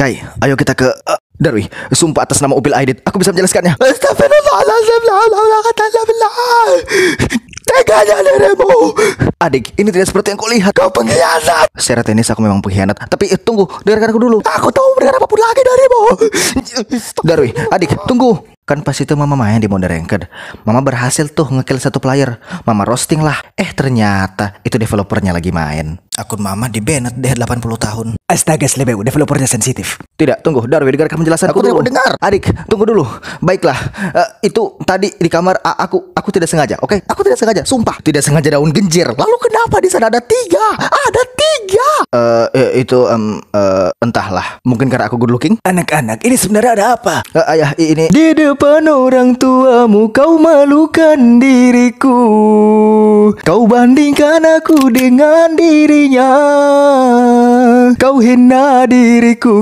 Kai, ayo kita ke... Uh, eh, Darwi, sumpah atas nama Upil Aidit, aku bisa menjelaskannya. Teganya dirimu Adik, ini tidak seperti yang kau lihat Kau pengkhianat Secara tenis aku memang pengkhianat Tapi eh, tunggu, dengarkan aku dulu Aku tahu mendengar apapun lagi darimu Darwi, adik, tunggu Kan pas itu mama main di mode Ranked. Mama berhasil tuh ngekill satu player. Mama roasting lah. Eh ternyata itu developernya lagi main. Akun mama di banned deh 80 tahun. Astaga Slebeu, developernya sensitif. Tidak, tunggu. Darwi, dengarkan penjelasan aku. Aku tidak mau dengar. Adik, tunggu dulu. Baiklah, uh, itu tadi di kamar uh, aku aku tidak sengaja, oke? Okay? Aku tidak sengaja, sumpah. Tidak sengaja daun genjer. Lalu kenapa di sana ada tiga? Ada uh, itu um, uh, entahlah mungkin karena aku good looking anak-anak ini sebenarnya ada apa uh, ayah ini di depan orang tuamu kau malukan diriku kau bandingkan aku dengan dirinya kau hina diriku